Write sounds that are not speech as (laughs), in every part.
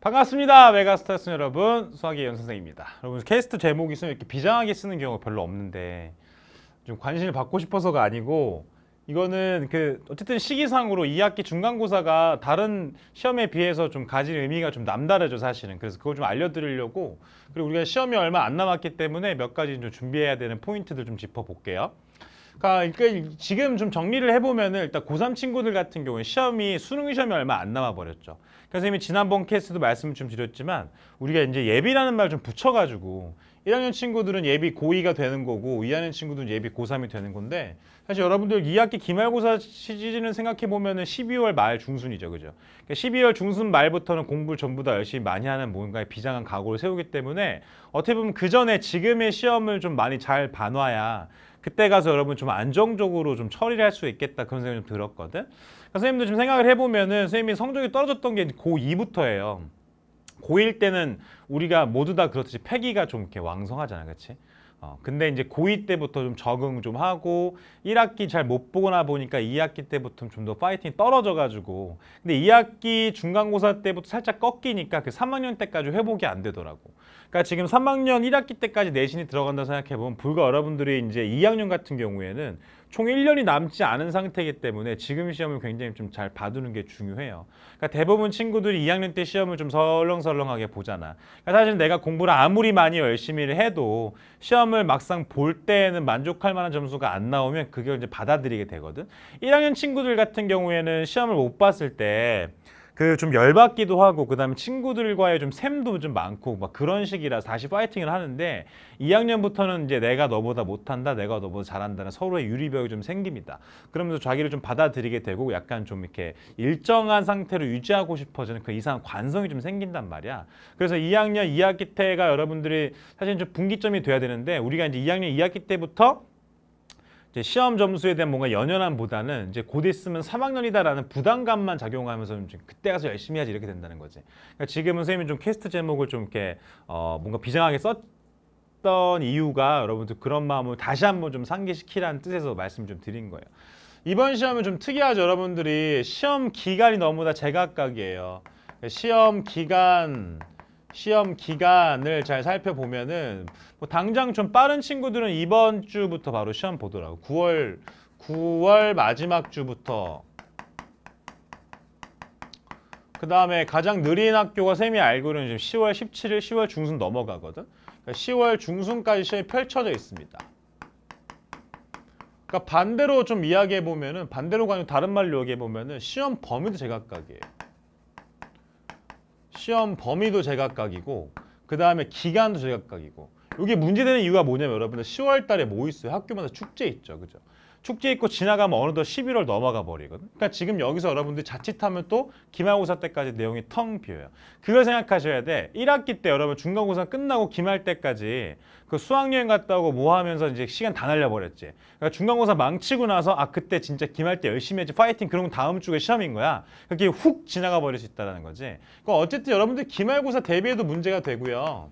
반갑습니다. 메가스타스 여러분. 수학의 연선생입니다. 여러분 캐스트 제목이 있으면 이렇게 비장하게 쓰는 경우가 별로 없는데 좀 관심을 받고 싶어서가 아니고 이거는 그 어쨌든 시기상으로 2학기 중간고사가 다른 시험에 비해서 좀 가진 의미가 좀 남다르죠 사실은 그래서 그걸 좀 알려드리려고 그리고 우리가 시험이 얼마 안 남았기 때문에 몇 가지 좀 준비해야 되는 포인트들 좀 짚어볼게요 그러니까 지금 좀 정리를 해보면은 일단 고3 친구들 같은 경우에 시험이 수능 시험이 얼마 안 남아 버렸죠. 그래서 이미 지난번 케이스도 말씀을 좀 드렸지만 우리가 이제 예비라는 말 좀 붙여가지고 1학년 친구들은 예비 고2가 되는 거고 2학년 친구들은 예비 고3이 되는 건데 사실 여러분들 2학기 기말고사 시즌은 생각해보면 은 12월 말 중순이죠. 그죠? 그러니까 12월 중순 말부터는 공부를 전부 다 열심히 많이 하는 뭔가의 비장한 각오를 세우기 때문에 어떻게 보면 그 전에 지금의 시험을 좀 많이 잘 봐놔야 그때 가서 여러분 좀 안정적으로 좀 처리를 할 수 있겠다 그런 생각이 좀 들었거든. 그러니까 선생님도 지금 생각을 해보면은 선생님이 성적이 떨어졌던 게 고2부터예요. 고1 때는 우리가 모두 다 그렇듯이 폐기가 좀 이렇게 왕성하잖아, 그렇지? 어, 근데 이제 고2 때부터 좀 적응 좀 하고 1학기 잘 못 보거나 보니까 2학기 때부터 좀 더 파이팅이 떨어져가지고 근데 2학기 중간고사 때부터 살짝 꺾이니까 그 3학년 때까지 회복이 안 되더라고. 그러니까 지금 3학년 1학기 때까지 내신이 들어간다 생각해보면 불과 여러분들이 이제 2학년 같은 경우에는 총 1년이 남지 않은 상태이기 때문에 지금 시험을 굉장히 좀 잘 봐두는 게 중요해요. 그러니까 대부분 친구들이 2학년 때 시험을 좀 설렁설렁하게 보잖아. 그러니까 사실 내가 공부를 아무리 많이 열심히 해도 시험을 막상 볼 때에는 만족할 만한 점수가 안 나오면 그걸 이제 받아들이게 되거든. 1학년 친구들 같은 경우에는 시험을 못 봤을 때 그좀 열받기도 하고 그다음에 친구들과의 좀 샘도 좀 많고 막 그런 식이라 다시 파이팅을 하는데 2학년부터는 이제 내가 너보다 못한다, 내가 너보다 잘한다는 서로의 유리벽이 좀 생깁니다. 그러면서 자기를 좀 받아들이게 되고 약간 좀 이렇게 일정한 상태로 유지하고 싶어지는 그 이상한 관성이 좀 생긴단 말이야. 그래서 2학년 2학기 때가 여러분들이 사실 좀 분기점이 돼야 되는데 우리가 이제 2학년 2학기 때부터 이제 시험 점수에 대한 뭔가 연연함보다는 이제 곧 있으면 3학년이다라는 부담감만 작용하면서 좀 그때 가서 열심히 해야지 이렇게 된다는 거지. 그러니까 지금은 선생님이 좀 퀘스트 제목을 좀 이렇게 어 뭔가 비장하게 썼던 이유가 여러분들 그런 마음을 다시 한번 좀 상기시키라는 뜻에서 말씀을 좀 드린 거예요. 이번 시험은 좀 특이하죠. 여러분들이 시험 기간이 너무 다 제각각이에요. 시험 기간 시험 기간을 잘 살펴보면은 뭐 당장 좀 빠른 친구들은 이번 주부터 바로 시험 보더라고. 9월 9월 마지막 주부터 그 다음에 가장 느린 학교가 쌤이 알고는 지금 10월 17일, 10월 중순 넘어가거든. 그러니까 10월 중순까지 시험이 펼쳐져 있습니다. 그러니까 반대로 좀 이야기해 보면은 반대로 가면 다른 말로 얘기해 보면은 시험 범위도 제각각이에요. 시험 범위도 제각각이고 그 다음에 기간도 제각각이고 이게 문제되는 이유가 뭐냐면 여러분들 10월 달에 뭐 있어요? 학교마다 축제 있죠. 그죠? 축제 있고 지나가면 어느덧 11월 넘어가 버리거든. 그러니까 지금 여기서 여러분들이 자칫하면 또 기말고사 때까지 내용이 텅 비어요. 그걸 생각하셔야 돼. 1학기 때 여러분 중간고사 끝나고 기말 때까지 그 수학여행 갔다 오고 뭐 하면서 이제 시간 다 날려버렸지. 그러니까 중간고사 망치고 나서 아 그때 진짜 기말 때 열심히 했지 파이팅 그런 건 다음 주에 시험인 거야. 그게 훅 지나가 버릴 수 있다는 거지. 그러니까 어쨌든 여러분들 기말고사 대비해도 문제가 되고요.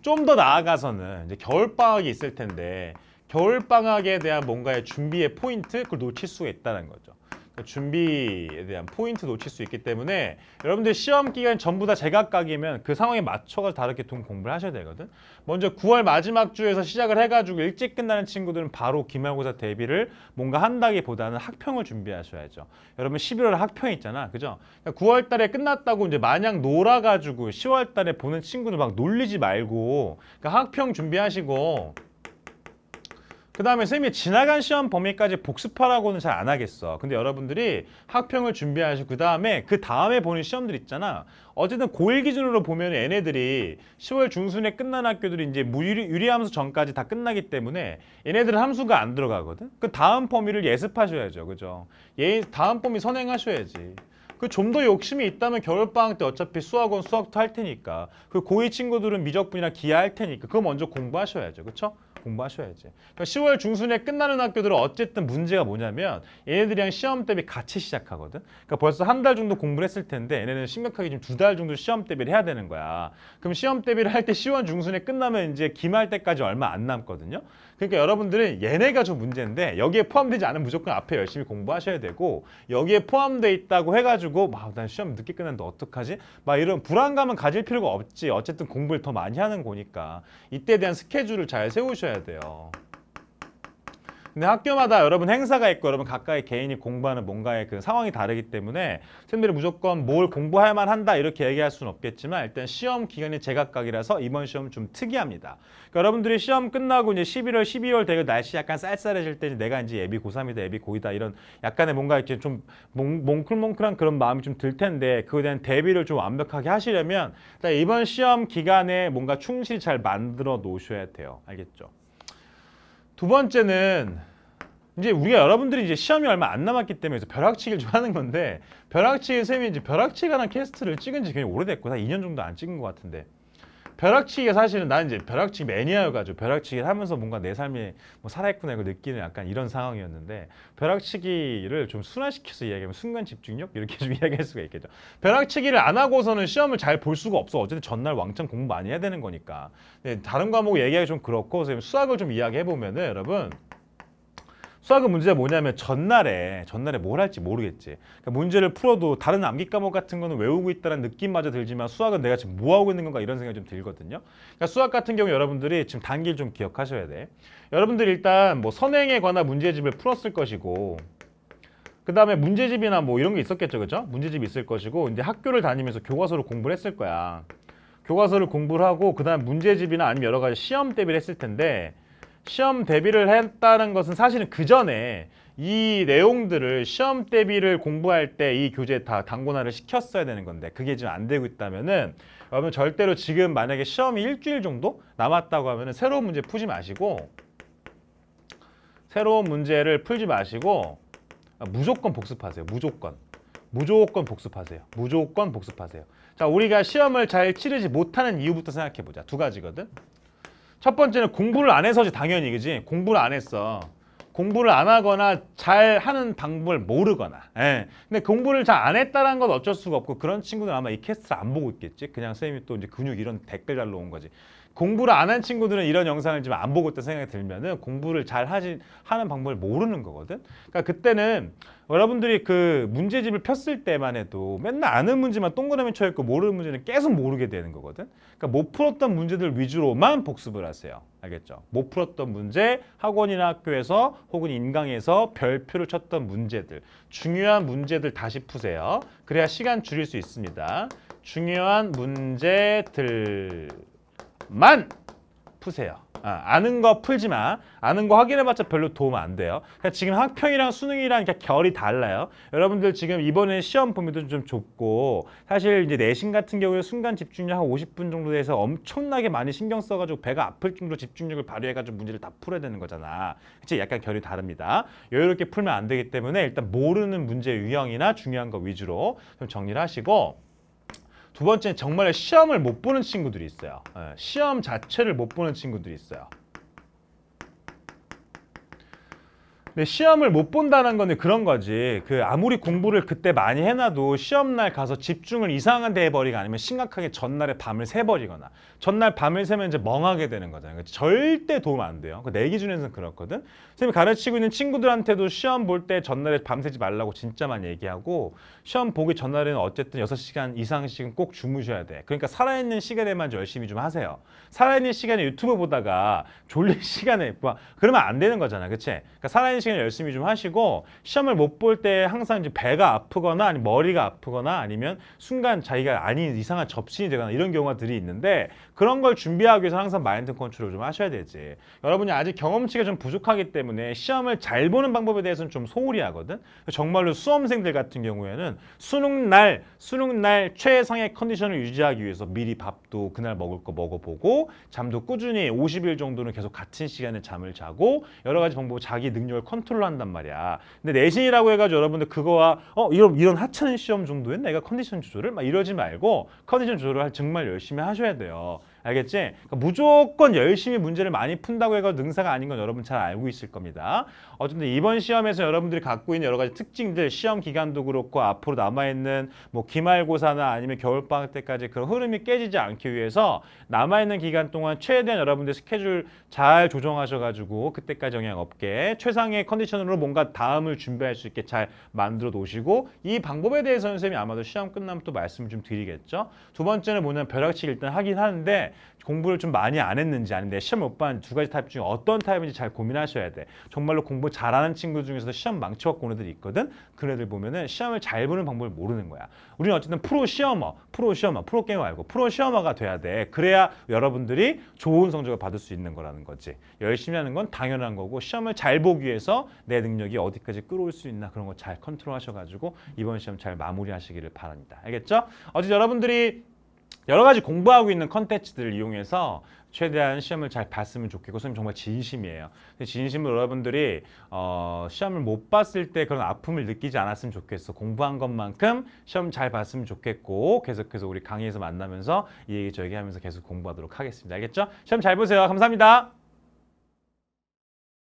좀 더 나아가서는 이제 겨울방학이 있을 텐데 겨울방학에 대한 뭔가의 준비의 포인트 그걸 놓칠 수가 있다는 거죠. 그 준비에 대한 포인트 놓칠 수 있기 때문에 여러분들 시험 기간 전부 다 제각각이면 그 상황에 맞춰서 다르게 돈 공부를 하셔야 되거든. 먼저 9월 마지막 주에서 시작을 해가지고 일찍 끝나는 친구들은 바로 기말고사 대비를 뭔가 한다기보다는 학평을 준비하셔야죠. 여러분 11월 학평 있잖아, 그죠? 그 그러니까 9월 달에 끝났다고 이제 마냥 놀아가지고 10월 달에 보는 친구들 막 놀리지 말고 그러니까 학평 준비하시고 그 다음에 선생님이 지나간 시험 범위까지 복습하라고는 잘 안 하겠어. 근데 여러분들이 학평을 준비하시고 그 다음에 그 다음에 보는 시험들 있잖아. 어쨌든 고1 기준으로 보면 얘네들이 10월 중순에 끝난 학교들이 이제 무유리, 유리함수 전까지 다 끝나기 때문에 얘네들은 함수가 안 들어가거든. 그 다음 범위를 예습하셔야죠. 그죠? 예, 다음 범위 선행하셔야지. 그 좀 더 욕심이 있다면 겨울방학 때 어차피 수학원 수학도 할 테니까 그 고2 친구들은 미적분이나 기하 할 테니까 그거 먼저 공부하셔야죠. 그렇죠? 공부하셔야지. 그러니까 10월 중순에 끝나는 학교들은 어쨌든 문제가 뭐냐면 얘네들이랑 시험 대비 같이 시작하거든. 그러니까 벌써 한 달 정도 공부를 했을 텐데 얘네는 심각하게 지금 두달 정도 시험 대비를 해야 되는 거야. 그럼 시험 대비를 할 때 10월 중순에 끝나면 이제 기말 때까지 얼마 안 남거든요. 그러니까 여러분들은 얘네가 좀 문제인데 여기에 포함되지 않은 무조건 앞에 열심히 공부하셔야 되고 여기에 포함돼 있다고 해가지고 막 난 시험 늦게 끝났는데 어떡하지? 막 이런 불안감은 가질 필요가 없지 어쨌든 공부를 더 많이 하는 거니까 이때에 대한 스케줄을 잘 세우셔야 돼요 근데 학교마다 여러분 행사가 있고 여러분 각각의 개인이 공부하는 뭔가의 그 상황이 다르기 때문에 선생님들이 무조건 뭘 공부할만 한다 이렇게 얘기할 수는 없겠지만 일단 시험 기간이 제각각이라서 이번 시험 은좀 특이합니다. 그러니까 여러분들이 시험 끝나고 이제 11월, 12월 되고 날씨 약간 쌀쌀해질 때 내가 이제 예비 고3이다, 예비 고이다 이런 약간의 뭔가 이렇게 좀 몽, 몽클몽클한 그런 마음이 좀 들 텐데 그거에 대한 대비를 좀 완벽하게 하시려면 일단 이번 시험 기간에 뭔가 충실히 잘 만들어 놓으셔야 돼요. 알겠죠? 두 번째는 이제 우리가 여러분들이 이제 시험이 얼마 안 남았기 때문에 그래서 벼락치기를 좀 하는 건데 벼락치기 쌤이 이제 벼락치기 관한 캐스트를 찍은 지 굉장히 오래됐고 한 2년 정도 안 찍은 것 같은데 벼락치기가 사실은 나는 이제 벼락치기 매니아여가지고 벼락치기를 하면서 뭔가 내 삶이 뭐 살아있구나 이걸 느끼는 약간 이런 상황이었는데 벼락치기를 좀 순화시켜서 이야기하면 순간 집중력 이렇게 좀 (laughs) 이야기할 수가 있겠죠. 벼락치기를 안 하고서는 시험을 잘 볼 수가 없어. 어쨌든 전날 왕창 공부 많이 해야 되는 거니까. 네, 다른 과목 얘기하기 좀 그렇고 선생님 수학을 좀 이야기해 보면은 여러분 수학의 문제가 뭐냐면 전날에 전날에 뭘 할지 모르겠지. 그러니까 문제를 풀어도 다른 암기 과목 같은 거는 외우고 있다는 느낌마저 들지만 수학은 내가 지금 뭐 하고 있는 건가 이런 생각이 좀 들거든요. 그러니까 수학 같은 경우 여러분들이 지금 단계를좀 기억하셔야 돼. 여러분들 일단 뭐 선행에 관한 문제집을 풀었을 것이고 그 다음에 문제집이나 뭐 이런 게 있었겠죠, 그죠? 문제집 있을 것이고 이제 학교를 다니면서 교과서를 공부를 했을 거야. 교과서를 공부를 하고 그 다음 문제집이나 아니면 여러 가지 시험 대비를 했을 텐데 시험 대비를 했다는 것은 사실은 그 전에 이 내용들을 시험 대비를 공부할 때 이 교재에 다당권화를 시켰어야 되는 건데 그게 지금 안 되고 있다면은 여러분 절대로 지금 만약에 시험이 일주일 정도 남았다고 하면은 새로운 문제 푸지 마시고 새로운 문제를 풀지 마시고 아, 무조건 복습하세요. 무조건. 무조건 복습하세요. 무조건 복습하세요. 자, 우리가 시험을 잘 치르지 못하는 이유부터 생각해 보자. 두 가지거든. 첫 번째는 공부를 안 해서지 당연히 그지 공부를 안 했어 공부를 안 하거나 잘 하는 방법을 모르거나 예. 근데 공부를 잘 안 했다는 건 어쩔 수가 없고 그런 친구들 아마 이 캐스트를 안 보고 있겠지 그냥 선생님이 또 이제 근육 이런 댓글 달러 온 거지 공부를 안 한 친구들은 이런 영상을 지금 안 보고 있다 생각이 들면은 공부를 잘 하지 하는 방법을 모르는 거거든. 그러니까 그때는 여러분들이 그 문제집을 폈을 때만 해도 맨날 아는 문제만 동그라미 쳐 있고 모르는 문제는 계속 모르게 되는 거거든. 그러니까 못 풀었던 문제들 위주로만 복습을 하세요. 알겠죠? 못 풀었던 문제, 학원이나 학교에서 혹은 인강에서 별표를 쳤던 문제들, 중요한 문제들 다시 푸세요. 그래야 시간 줄일 수 있습니다. 중요한 문제들 만 푸세요. 아, 아는 거 풀지 마. 아는 거 확인해봤자 별로 도움 안 돼요. 그러니까 지금 학평이랑 수능이랑 그러 결이 달라요. 여러분들 지금 이번에 시험 범위도 좀 좁고 사실 이제 내신 같은 경우에 순간 집중력 한 50분 정도 돼서 엄청나게 많이 신경 써가지고 배가 아플 정도로 집중력을 발휘해가지고 문제를 다 풀어야 되는 거잖아. 그치? 약간 결이 다릅니다. 여유롭게 풀면 안 되기 때문에 일단 모르는 문제 유형이나 중요한 거 위주로 좀 정리를 하시고 두 번째는 정말 시험을 못 보는 친구들이 있어요. 예, 시험 자체를 못 보는 친구들이 있어요. 근데 네, 시험을 못 본다는 거는 그런 거지. 그 아무리 공부를 그때 많이 해놔도 시험날 가서 집중을 이상한 데 해버리가 아니면 심각하게 전날에 밤을 새버리거나 전날 밤을 새면 이제 멍하게 되는 거잖아요. 그러니까 절대 도움 안 돼요. 그내 그러니까 기준에서는 그렇거든. 선생님이 가르치고 있는 친구들한테도 시험 볼 때 전날에 밤새지 말라고 진짜만 얘기하고 시험 보기 전날에는 어쨌든 여섯 시간 이상씩은 꼭 주무셔야 돼. 그러니까 살아있는 시간에만 열심히 좀 하세요. 살아있는 시간에 유튜브 보다가 졸릴 (laughs) 시간에 뭐 그러면 안 되는 거잖아. 그치? 그러니까 살아있는 시간 열심히 좀 하시고 시험을 못 볼 때 항상 이제 배가 아프거나 아니면 머리가 아프거나 아니면 순간 자기가 아닌 이상한 접신이 되거나 이런 경우들이 있는데 그런 걸 준비하기 위해서 항상 마인드 컨트롤 좀 하셔야 되지. 여러분이 아직 경험치가 좀 부족하기 때문에 시험을 잘 보는 방법에 대해서는 좀 소홀히 하거든. 정말로 수험생들 같은 경우에는 수능 날, 수능 날 최상의 컨디션을 유지하기 위해서 미리 밥도 그날 먹을 거 먹어보고 잠도 꾸준히 50일 정도는 계속 같은 시간에 잠을 자고 여러 가지 방법 자기 능력을 컨트롤한단 말이야. 근데 내신이라고 해가지고 여러분들 그거와 어 이런 이런 하찮은 시험 정도엔 내가 컨디션 조절을 막 이러지 말고 컨디션 조절을 정말 열심히 하셔야 돼요. 알겠지? 그러니까 무조건 열심히 문제를 많이 푼다고 해서 능사가 아닌 건 여러분 잘 알고 있을 겁니다. 어쨌든 이번 시험에서 여러분들이 갖고 있는 여러 가지 특징들, 시험 기간도 그렇고 앞으로 남아있는 뭐 기말고사나 아니면 겨울방학 때까지 그런 흐름이 깨지지 않기 위해서 남아있는 기간 동안 최대한 여러분들 스케줄 잘 조정하셔가지고 그때까지 영향 없게 최상의 컨디션으로 뭔가 다음을 준비할 수 있게 잘 만들어 놓으시고 이 방법에 대해서 선생님이 아마도 시험 끝나면 또 말씀 을좀 드리겠죠. 두 번째는 뭐냐면 벼락치기 일단 하긴 하는데 공부를 좀 많이 안 했는지 아닌데 시험 못 봤는 두 가지 타입 중에 어떤 타입인지 잘 고민하셔야 돼. 정말로 공부 잘하는 친구 중에서도 시험 망치 갖고 오 애들이 있거든. 그런 애들 보면은 시험을 잘 보는 방법을 모르는 거야. 우리는 어쨌든 프로 시어머, 프로 시어머, 프로 게임 말고 프로 시어머가 돼야 돼. 그래야 여러분들이 좋은 성적을 받을 수 있는 거라는 거지. 열심히 하는 건 당연한 거고 시험을 잘 보기 위해서 내 능력이 어디까지 끌어올 수 있나 그런 거 잘 컨트롤 하셔가지고 이번 시험 잘 마무리하시기를 바랍니다. 알겠죠? 어제 여러분들이 여러 가지 공부하고 있는 컨텐츠들을 이용해서 최대한 시험을 잘 봤으면 좋겠고 선생님 정말 진심이에요. 진심으로 여러분들이 어, 시험을 못 봤을 때 그런 아픔을 느끼지 않았으면 좋겠어. 공부한 것만큼 시험 잘 봤으면 좋겠고 계속해서 우리 강의에서 만나면서 이 얘기 저 얘기 하면서 계속 공부하도록 하겠습니다. 알겠죠? 시험 잘 보세요. 감사합니다.